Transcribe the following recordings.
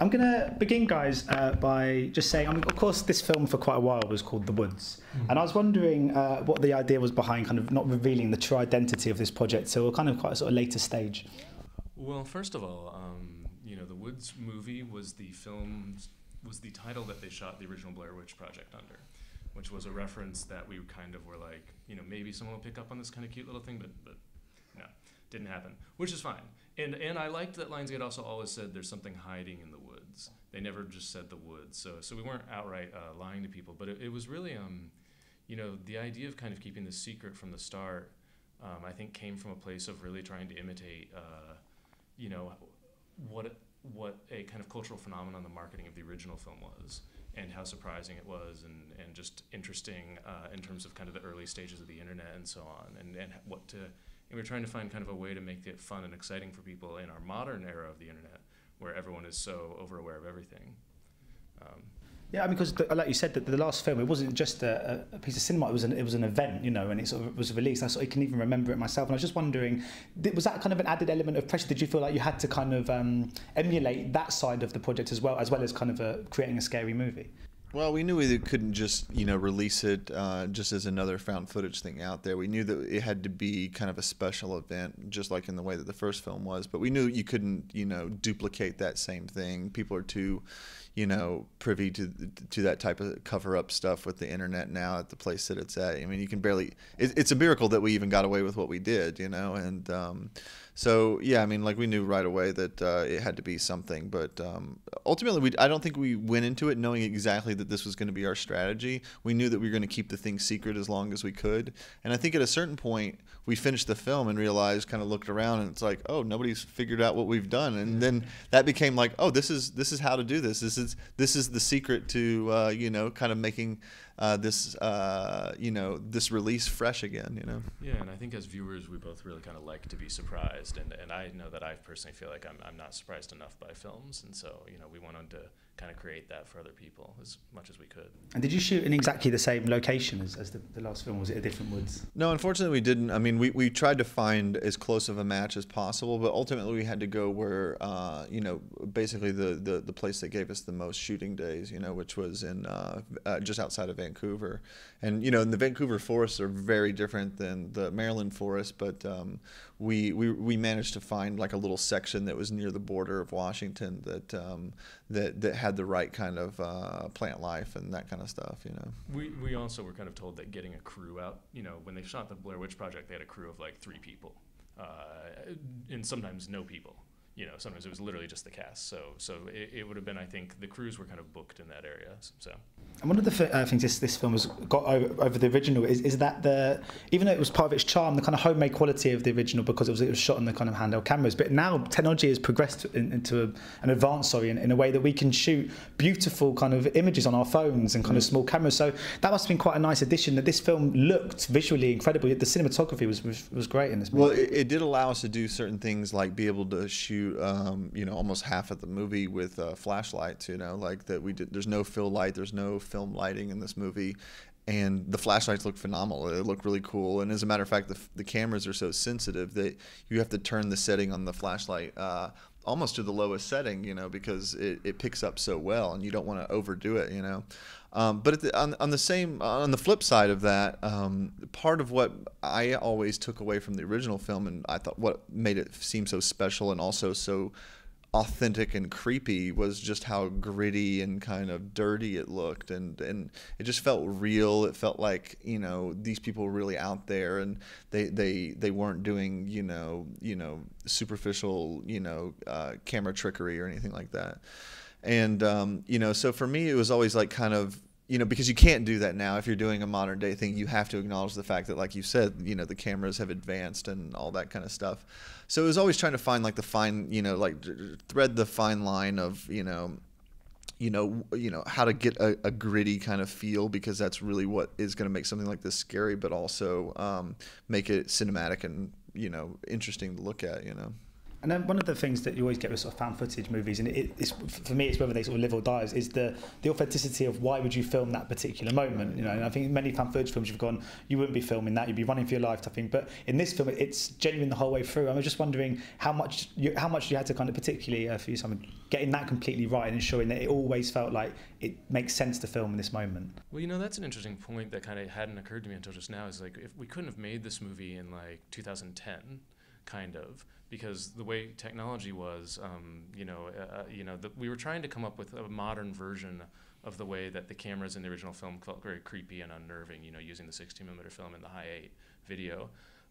I'm going to begin, guys, uh, by just saying, I mean, of course, this film for quite a while was called The Woods. Mm-hmm. And I was wondering uh, what the idea was behind kind of not revealing the true identity of this project till kind of quite a sort of later stage. Well, first of all, um, you know, The Woods movie was the film, was the title that they shot the original Blair Witch Project under, which was a reference that we kind of were like, you know, maybe someone will pick up on this kind of cute little thing, but, but no, didn't happen, which is fine. And, and I liked that Lionsgate also always said there's something hiding in the woods they never just said the woods. So, so we weren't outright uh, lying to people, but it, it was really, um, you know, the idea of kind of keeping the secret from the start, um, I think came from a place of really trying to imitate, uh, you know, what, what a kind of cultural phenomenon the marketing of the original film was and how surprising it was and, and just interesting uh, in terms of kind of the early stages of the internet and so on and, and what to and we we're trying to find kind of a way to make it fun and exciting for people in our modern era of the internet where everyone is so over aware of everything. Um, yeah, I mean, because like you said, the, the last film it wasn't just a, a, piece of cinema; it was an it was an event, you know, and it sort of was released. I sort of can even remember it myself, and I was just wondering, was that kind of an added element of pressure? Did you feel like you had to kind of um, emulate that side of the project as well, as well as kind of a, uh, creating a scary movie? Well, we knew we couldn't just you know release it uh, just as another found footage thing out there. We knew that it had to be kind of a special event, just like in the way that the first film was. But we knew you couldn't you know duplicate that same thing. People are too, you know, privy to to that type of cover up stuff with the internet now at the place that it's at. I mean, you can barely. It, it's a miracle that we even got away with what we did, you know, and. Um, so yeah, I mean, like we knew right away that uh, it had to be something, but um, ultimately, we I don't think we went into it knowing exactly that this was going to be our strategy. We knew that we were going to keep the thing secret as long as we could, and I think at a certain point we finished the film and realized, kind of looked around, and it's like, oh, nobody's figured out what we've done, and then mm-hmm. that became like, oh, this is this is how to do this. This is this is the secret to uh, you know, kind of making uh, this uh, you know this release fresh again. You know. Yeah, and I think as viewers, we both really kind of like to be surprised, and and I know that I personally feel like I'm I'm not surprised enough by films, and so you know we wanted to kind of create that for other people as much as we could. And did you shoot in exactly the same location as, as the, the last film? Was it a different woods? No, unfortunately, we didn't. I mean, we, we tried to find as close of a match as possible, but ultimately we had to go where, uh, you know, basically the, the, the place that gave us the most shooting days, you know, which was in uh, uh, just outside of Vancouver. And, you know, the Vancouver forests are very different than the Maryland forest, but um, we, we, we managed to find like a little section that was near the border of Washington that um, that that had the right kind of uh, plant life and that kind of stuff. You know, we we also were kind of told that getting a crew out. You know, when they shot the Blair Witch Project, they had a crew of like three people, uh, and sometimes no people you know, sometimes it was literally just the cast. So, so it, it, would have been, I think, the crews were kind of booked in that area. So, and one of the uh, things this, this film has got over, over, the original is, is that the even though it was part of its charm, the kind of homemade quality of the original because it was it was shot on the kind of handheld cameras. But now technology has progressed in, into a, an advanced, sorry, in, in, a way that we can shoot beautiful kind of images on our phones and kind mm. of small cameras. So that must have been quite a nice addition. That this film looked visually incredible. The cinematography was was, was great in this. Movie. Well, it, it did allow us to do certain things like be able to shoot shoot, um, you know, almost half of the movie with uh, flashlights. You know, like that we did. There's no fill light. There's no film lighting in this movie, and the flashlights look phenomenal. They look really cool. And as a matter of fact, the, the cameras are so sensitive that you have to turn the setting on the flashlight uh, almost to the lowest setting, you know, because it, it picks up so well and you don't want to overdo it, you know. Um, but the, on, on the same, on the flip side of that, um, part of what I always took away from the original film and I thought what made it seem so special and also so authentic and creepy was just how gritty and kind of dirty it looked and and it just felt real it felt like you know these people were really out there and they they they weren't doing you know you know superficial you know uh, camera trickery or anything like that and um, you know so for me it was always like kind of you know, because you can't do that now. If you're doing a modern day thing, you have to acknowledge the fact that, like you said, you know, the cameras have advanced and all that kind of stuff. So it was always trying to find like the fine, you know, like thread the fine line of, you know, you know, you know how to get a, a gritty kind of feel because that's really what is going to make something like this scary, but also um, make it cinematic and you know interesting to look at. You know. And then one of the things that you always get with sort of found footage movies, and it, it's for me, it's whether they sort of live or die, is the the authenticity of why would you film that particular moment? You know, and I think many found footage films you've gone, you wouldn't be filming that, you'd be running for your life, I think. But in this film, it's genuine the whole way through. I was just wondering how much you, how much you had to kind of particularly uh, for you, Simon, getting that completely right and ensuring that it always felt like it makes sense to film in this moment. Well, you know, that's an interesting point that kind of hadn't occurred to me until just now. Is like if we couldn't have made this movie in like 2010 kind of because the way technology was, um, you know, uh, uh, you know, the, we were trying to come up with a modern version of the way that the cameras in the original film felt very creepy and unnerving. You know, using the 16 millimeter film and the high eight video.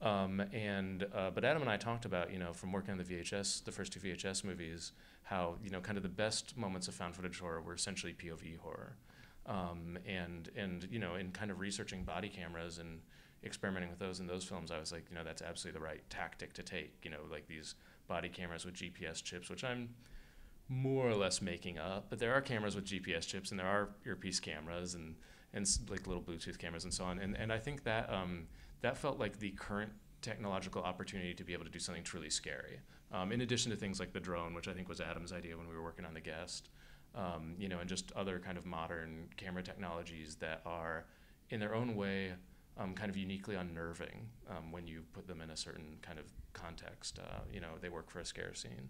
Um, and uh, but Adam and I talked about you know from working on the VHS, the first two VHS movies, how you know kind of the best moments of found footage horror were essentially POV horror, um, and and you know in kind of researching body cameras and experimenting with those in those films, I was like, you know, that's absolutely the right tactic to take. You know, like these body cameras with GPS chips, which I'm more or less making up, but there are cameras with GPS chips and there are earpiece cameras and and like little Bluetooth cameras and so on. And and I think that um, that felt like the current technological opportunity to be able to do something truly scary. Um, in addition to things like the drone, which I think was Adam's idea when we were working on the guest, um, you know, and just other kind of modern camera technologies that are in their own way um, kind of uniquely unnerving um, when you put them in a certain kind of context. Uh, you know, they work for a scare scene.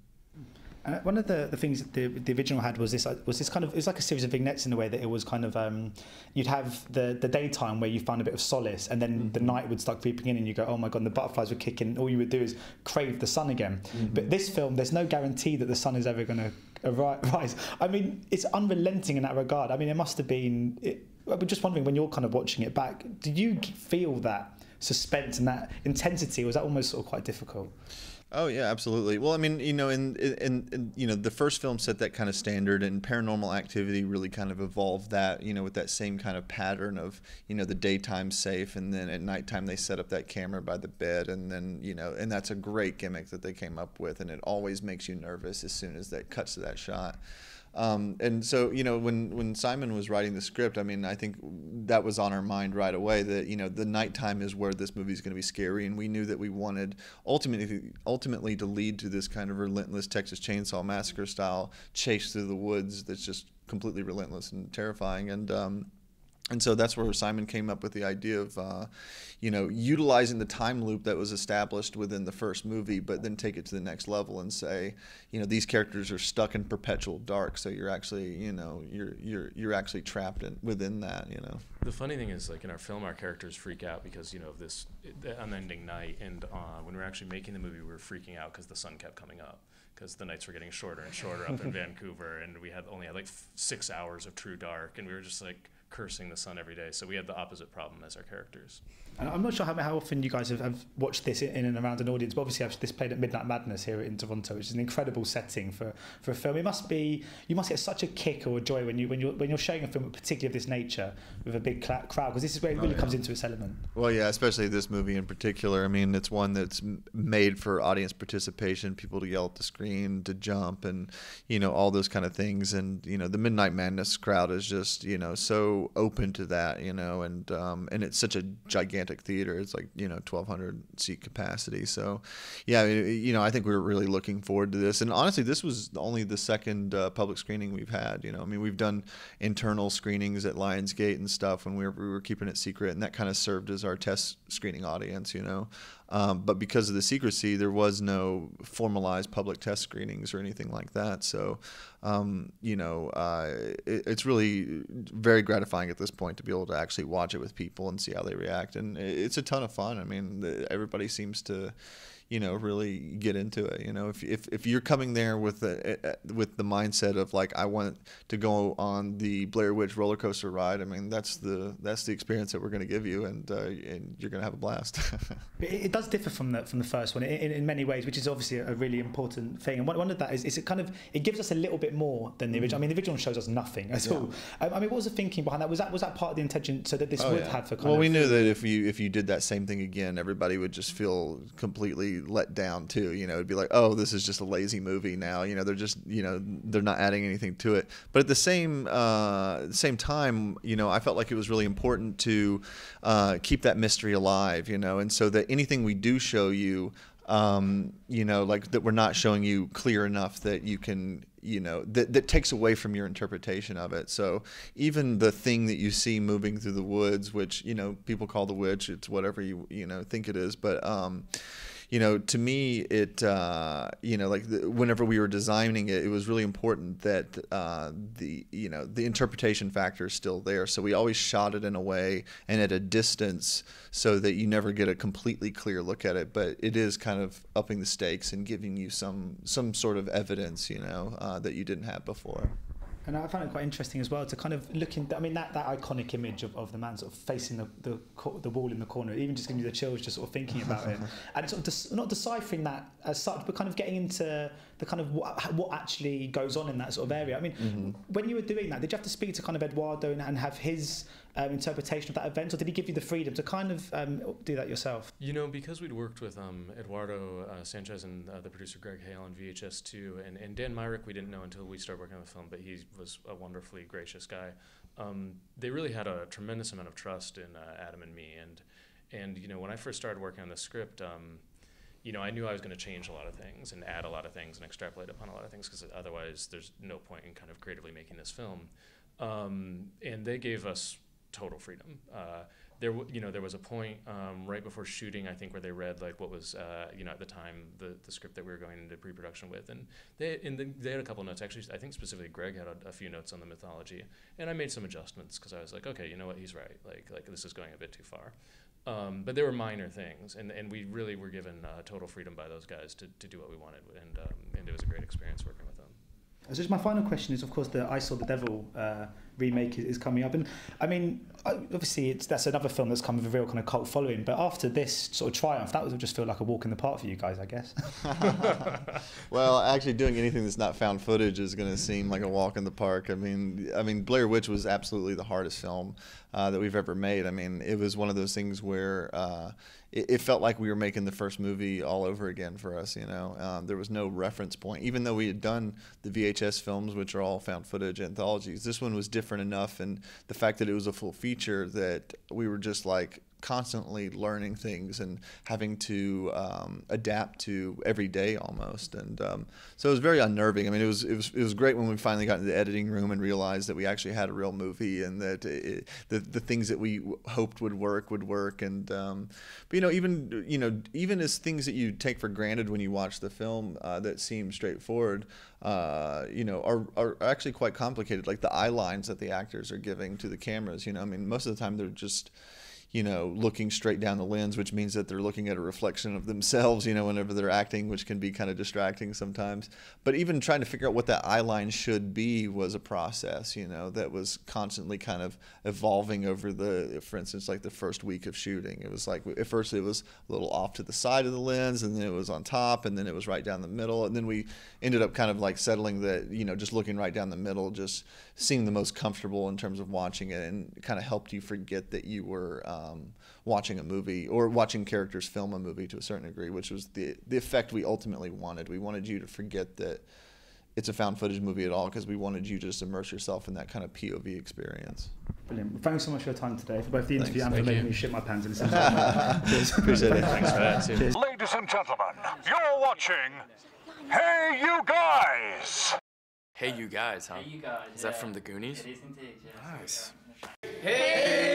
And one of the, the things the, the original had was this uh, was this kind of it was like a series of vignettes in the way that it was kind of um, you'd have the, the daytime where you found a bit of solace and then mm-hmm. the night would start creeping in and you go oh my god and the butterflies were kicking all you would do is crave the sun again mm-hmm. but this film there's no guarantee that the sun is ever going to arise I mean it's unrelenting in that regard I mean it must have been it, I'm just wondering when you're kind of watching it back, did you feel that suspense and that intensity? was that almost sort of quite difficult? Oh yeah, absolutely. Well, I mean, you know, in, in, in you know, the first film set that kind of standard, and Paranormal Activity really kind of evolved that, you know, with that same kind of pattern of, you know, the daytime safe, and then at nighttime they set up that camera by the bed, and then you know, and that's a great gimmick that they came up with, and it always makes you nervous as soon as that cuts to that shot. Um, and so, you know, when, when Simon was writing the script, I mean, I think that was on our mind right away that, you know, the nighttime is where this movie is going to be scary. And we knew that we wanted ultimately, ultimately to lead to this kind of relentless Texas Chainsaw Massacre style chase through the woods that's just completely relentless and terrifying. And, um, and so that's where Simon came up with the idea of, uh, you know, utilizing the time loop that was established within the first movie, but then take it to the next level and say, you know, these characters are stuck in perpetual dark, so you're actually, you know, you're you're you're actually trapped in, within that, you know. The funny thing is, like in our film, our characters freak out because you know of this unending night, and uh, when we were actually making the movie, we were freaking out because the sun kept coming up because the nights were getting shorter and shorter up in Vancouver, and we had only had like six hours of true dark, and we were just like cursing the sun every day. So we had the opposite problem as our characters. Uh, I'm not sure how, how often you guys have, have, watched this in and around an audience, but obviously this played at Midnight Madness here in Toronto, which is an incredible setting for, for a film. It must be you must get such a kick or a joy when you when you're when you're showing a film particularly of this nature with a big crowd because this is where it oh, really oh, yeah. comes into its element. Well, yeah, especially this movie in particular. I mean, it's one that's made for audience participation, people to yell at the screen, to jump, and you know all those kind of things. And you know the Midnight Madness crowd is just you know so open to that, you know, and um, and it's such a gigantic theater. It's like you know, 1,200 seat capacity. So, yeah, you know, I think we are really looking forward to this. And honestly, this was only the second uh, public screening we've had. You know, I mean, we've done internal screenings at Lionsgate and stuff when we were, we were keeping it secret, and that kind of served as our test screening audience. You know, um, but because of the secrecy, there was no formalized public test screenings or anything like that. So, um, you know, uh, it, it's really very gratifying at this point to be able to actually watch it with people and see how they react. And it's a ton of fun. I mean, the, everybody seems to you know really get into it you know if if, if you're coming there with the eh, eh, with the mindset of like i want to go on the blair witch roller coaster ride i mean that's the that's the experience that we're going to give you and uh, and you're going to have a blast it does differ from the from the first one in, in many ways which is obviously a really important thing and one of that is, is it kind of it gives us a little bit more than the original i mm. mean the original shows us nothing at yeah. all i mean what was the thinking behind that was that was that part of the intention so that this oh, would yeah. have for kind well of... we knew that if you if you did that same thing again everybody would just feel completely let down too. You know, it'd be like, oh, this is just a lazy movie now. You know, they're just you know they're not adding anything to it. But at the same uh, same time, you know, I felt like it was really important to uh, keep that mystery alive. You know, and so that anything we do show you. Um, you know, like that we're not showing you clear enough that you can you know that, that takes away from your interpretation of it so even the thing that you see moving through the woods which you know people call the witch it's whatever you you know think it is but um you know, to me, it, uh, you know, like the, whenever we were designing it, it was really important that uh, the, you know, the interpretation factor is still there. So we always shot it in a way and at a distance so that you never get a completely clear look at it. But it is kind of upping the stakes and giving you some some sort of evidence, you know, uh, that you didn't have before. And I found it quite interesting as well to kind of look in. I mean, that, that iconic image of, of the man sort of facing the, the the wall in the corner, even just giving you the chills just sort of thinking about it, and sort of de- not deciphering that as such, but kind of getting into the kind of what, what actually goes on in that sort of area. I mean, mm-hmm. when you were doing that, did you have to speak to kind of Eduardo and, and have his um, interpretation of that event, or did he give you the freedom to kind of um, do that yourself? You know, because we'd worked with um, Eduardo uh, Sanchez and uh, the producer Greg Hale on VHS2, and, and Dan Myrick, we didn't know until we started working on the film, but he was a wonderfully gracious guy. Um, they really had a tremendous amount of trust in uh, Adam and me, and and you know, when I first started working on the script um, you know, I knew I was going to change a lot of things and add a lot of things and extrapolate upon a lot of things because otherwise there's no point in kind of creatively making this film. Um, and they gave us total freedom. Uh, there, w- you know, there was a point um, right before shooting, I think, where they read like what was, uh, you know, at the time the, the script that we were going into pre-production with, and they and the, they had a couple notes. Actually, I think specifically Greg had a, a few notes on the mythology, and I made some adjustments because I was like, okay, you know what, he's right. Like like this is going a bit too far. Um, but there were minor things, and, and we really were given uh, total freedom by those guys to, to do what we wanted, and um, and it was a great experience working with them. So just my final question is, of course, the I Saw the Devil uh, remake is, is, coming up, and I mean, obviously, it's that's another film that's come with a real kind of cult following. But after this sort of triumph, that would just feel like a walk in the park for you guys, I guess. well, actually, doing anything that's not found footage is going to seem like a walk in the park. I mean, I mean, Blair Witch was absolutely the hardest film uh, that we've ever made. I mean, it was one of those things where. Uh, it, it, felt like we were making the first movie all over again for us. You know, um, there was no reference point, even though we had done the VHS films, which are all found footage anthologies. This one was different enough, and the fact that it was a full feature that we were just like, constantly learning things and having to um, adapt to every day almost. And um, so it was very unnerving. I mean, it was, it was it was great when we finally got into the editing room and realized that we actually had a real movie and that it, the the things that we hoped would work would work. And um, but you know even you know even as things that you take for granted when you watch the film uh, that seem straightforward. Uh, you know, are, are actually quite complicated. Like the eye lines that the actors are giving to the cameras, you know, I mean, most of the time they're just, you know, looking straight down the lens, which means that they're looking at a reflection of themselves, you know, whenever they're acting, which can be kind of distracting sometimes. But even trying to figure out what that eye line should be was a process, you know, that was constantly kind of evolving over the, for instance, like the first week of shooting. It was like, at first it was a little off to the side of the lens, and then it was on top, and then it was right down the middle. And then we ended up kind of like settling that, you know, just looking right down the middle just seemed the most comfortable in terms of watching it and kind of helped you forget that you were. Um, um, watching a movie or watching characters film a movie to a certain degree, which was the the effect we ultimately wanted. We wanted you to forget that it's a found footage movie at all because we wanted you to just immerse yourself in that kind of POV experience. Brilliant. Well, thanks so much for your time today for both the interview thanks. and for making me shit my pants in the Cheers. Appreciate it. Thanks for that. Cheers. Ladies and gentlemen, you're watching Hey You Guys! Hey You Guys, huh? Hey You Guys. Is yeah. that from the Goonies? It is indeed, yeah. Nice. Hey!